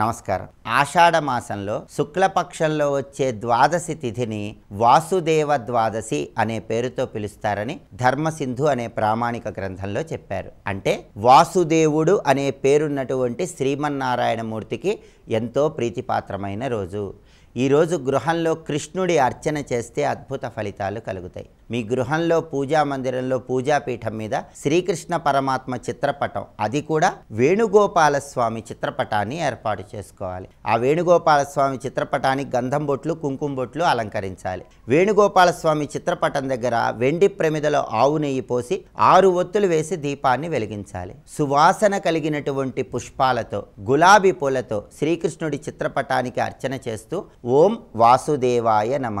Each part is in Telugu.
నమస్కారం ఆషాఢ మాసంలో శుక్లపక్షంలో వచ్చే ద్వాదశి తిథిని వాసుదేవ ద్వాదశి అనే పేరుతో పిలుస్తారని ధర్మసింధు అనే ప్రామాణిక గ్రంథంలో చెప్పారు అంటే వాసుదేవుడు అనే పేరున్నటువంటి శ్రీమన్నారాయణమూర్తికి ఎంతో ప్రీతిపాత్రమైన రోజు ఈరోజు గృహంలో కృష్ణుడి అర్చన చేస్తే అద్భుత ఫలితాలు కలుగుతాయి మీ గృహంలో పూజా మందిరంలో పూజాపీఠం మీద శ్రీకృష్ణ పరమాత్మ చిత్రపటం అది కూడా వేణుగోపాల స్వామి చిత్రపటాన్ని ఏర్పాటు చేసుకోవాలి ఆ వేణుగోపాల స్వామి చిత్రపటానికి గంధం బొట్లు కుంకుమ బొట్లు అలంకరించాలి వేణుగోపాల స్వామి చిత్రపటం దగ్గర వెండి ప్రమిదలో ఆవు నెయ్యి పోసి ఆరు ఒత్తులు వేసి దీపాన్ని వెలిగించాలి సువాసన కలిగినటువంటి పుష్పాలతో గులాబీ పూలతో శ్రీకృష్ణుడి చిత్రపటానికి అర్చన చేస్తూ ఓం వాసుదేవాయ నమ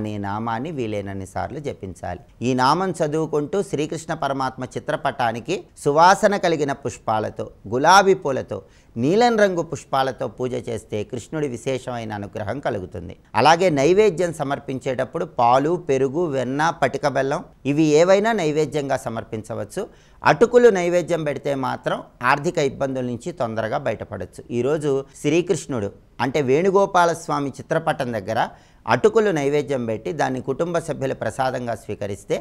అనే నామాన్ని వీలైనన్ని సార్లు చెప్పారు జపించాలి ఈ నామం చదువుకుంటూ శ్రీకృష్ణ పరమాత్మ చిత్రపటానికి సువాసన కలిగిన పుష్పాలతో గులాబీ పూలతో నీలం రంగు పుష్పాలతో పూజ చేస్తే కృష్ణుడి విశేషమైన అనుగ్రహం కలుగుతుంది అలాగే నైవేద్యం సమర్పించేటప్పుడు పాలు పెరుగు వెన్న పటిక బెల్లం ఇవి ఏవైనా నైవేద్యంగా సమర్పించవచ్చు అటుకులు నైవేద్యం పెడితే మాత్రం ఆర్థిక ఇబ్బందుల నుంచి తొందరగా బయటపడవచ్చు ఈరోజు శ్రీకృష్ణుడు అంటే వేణుగోపాలస్వామి చిత్రపటం దగ్గర అటుకులు నైవేద్యం పెట్టి దాన్ని కుటుంబ సభ్యులు ప్రసాదంగా స్వీకరిస్తే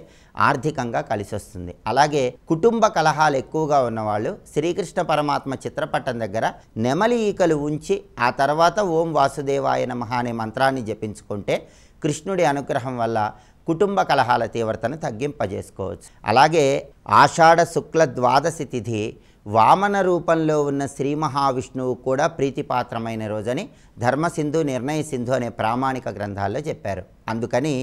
ఆర్థికంగా కలిసి వస్తుంది అలాగే కుటుంబ కలహాలు ఎక్కువగా ఉన్నవాళ్ళు శ్రీకృష్ణ పరమాత్మ చిత్రపటం దగ్గర నెమలి ఈకలు ఉంచి ఆ తర్వాత ఓం వాసుదేవాయ నమః అనే మంత్రాన్ని జపించుకుంటే కృష్ణుడి అనుగ్రహం వల్ల కుటుంబ కలహాల తీవ్రతను తగ్గింపజేసుకోవచ్చు అలాగే ఆషాఢ శుక్ల ద్వాదశి తిథి వామన రూపంలో ఉన్న శ్రీ మహావిష్ణువు కూడా ప్రీతిపాత్రమైన రోజని ధర్మసింధు నిర్ణయ సింధు అనే ప్రామాణిక గ్రంథాల్లో చెప్పారు అందుకని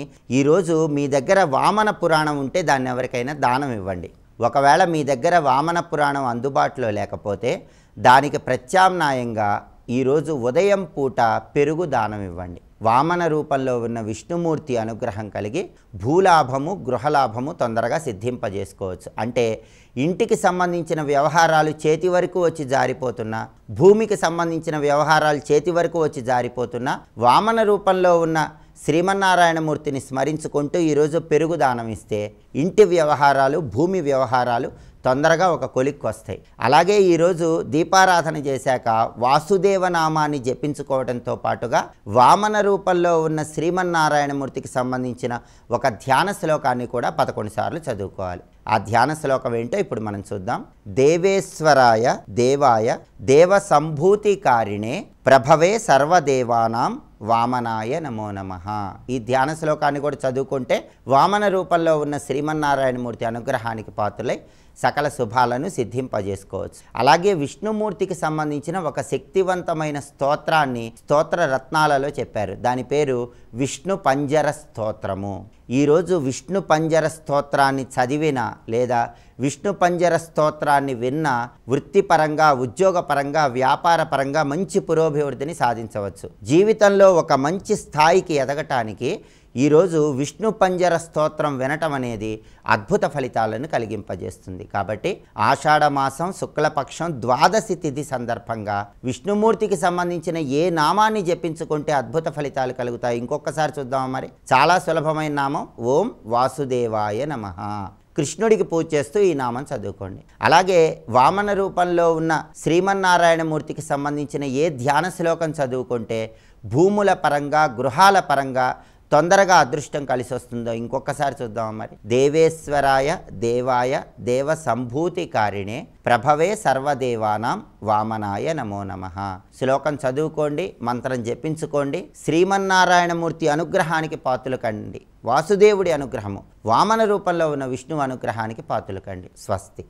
ఈరోజు మీ దగ్గర వామన పురాణం ఉంటే దాన్ని ఎవరికైనా దానం ఇవ్వండి ఒకవేళ మీ దగ్గర వామన పురాణం అందుబాటులో లేకపోతే దానికి ప్రత్యామ్నాయంగా ఈరోజు ఉదయం పూట పెరుగు దానం ఇవ్వండి వామన రూపంలో ఉన్న విష్ణుమూర్తి అనుగ్రహం కలిగి భూలాభము గృహలాభము తొందరగా సిద్ధింపజేసుకోవచ్చు అంటే ఇంటికి సంబంధించిన వ్యవహారాలు చేతి వరకు వచ్చి జారిపోతున్నా భూమికి సంబంధించిన వ్యవహారాలు చేతి వరకు వచ్చి జారిపోతున్నా వామన రూపంలో ఉన్న శ్రీమన్నారాయణమూర్తిని స్మరించుకుంటూ ఈరోజు పెరుగు ఇస్తే ఇంటి వ్యవహారాలు భూమి వ్యవహారాలు తొందరగా ఒక కొలిక్కు వస్తాయి అలాగే ఈరోజు దీపారాధన చేశాక వాసుదేవ నామాన్ని జపించుకోవడంతో పాటుగా వామన రూపంలో ఉన్న శ్రీమన్నారాయణమూర్తికి సంబంధించిన ఒక ధ్యాన శ్లోకాన్ని కూడా పదకొండు సార్లు చదువుకోవాలి ఆ ధ్యాన శ్లోకం ఏంటో ఇప్పుడు మనం చూద్దాం దేవేశ్వరాయ దేవాయ దేవ సంభూతికారిణే ప్రభవే సర్వదేవానాం వామనాయ నమో నమ ఈ ధ్యాన శ్లోకాన్ని కూడా చదువుకుంటే వామన రూపంలో ఉన్న శ్రీమన్నారాయణమూర్తి అనుగ్రహానికి పాత్రలై సకల శుభాలను సిద్ధింపజేసుకోవచ్చు అలాగే విష్ణుమూర్తికి సంబంధించిన ఒక శక్తివంతమైన స్తోత్రాన్ని స్తోత్ర రత్నాలలో చెప్పారు దాని పేరు విష్ణు పంజర స్తోత్రము ఈరోజు విష్ణు పంజర స్తోత్రాన్ని చదివిన లేదా విష్ణు పంజర స్తోత్రాన్ని విన్న వృత్తిపరంగా ఉద్యోగపరంగా వ్యాపారపరంగా మంచి పురోభివృద్ధిని సాధించవచ్చు జీవితంలో ఒక మంచి స్థాయికి ఎదగటానికి ఈరోజు విష్ణు పంజర స్తోత్రం వినటం అనేది అద్భుత ఫలితాలను కలిగింపజేస్తుంది కాబట్టి ఆషాఢమాసం శుక్లపక్షం ద్వాదశి తిథి సందర్భంగా విష్ణుమూర్తికి సంబంధించిన ఏ నామాన్ని జపించుకుంటే అద్భుత ఫలితాలు కలుగుతాయి ఇంకొకసారి చూద్దాం మరి చాలా సులభమైన నామం ఓం వాసుదేవాయ నమ కృష్ణుడికి పూజ చేస్తూ ఈ నామం చదువుకోండి అలాగే వామన రూపంలో ఉన్న శ్రీమన్నారాయణమూర్తికి సంబంధించిన ఏ ధ్యాన శ్లోకం చదువుకుంటే భూముల పరంగా గృహాల పరంగా తొందరగా అదృష్టం కలిసి వస్తుందో ఇంకొకసారి చూద్దాం మరి దేవేశ్వరాయ దేవాయ దేవ సంభూతి కారిణే ప్రభవే సర్వదేవానాం వామనాయ నమో నమ శ్లోకం చదువుకోండి మంత్రం జపించుకోండి శ్రీమన్నారాయణమూర్తి అనుగ్రహానికి పాతులు కండి వాసుదేవుడి అనుగ్రహము వామన రూపంలో ఉన్న విష్ణు అనుగ్రహానికి పాతులు కండి స్వస్తి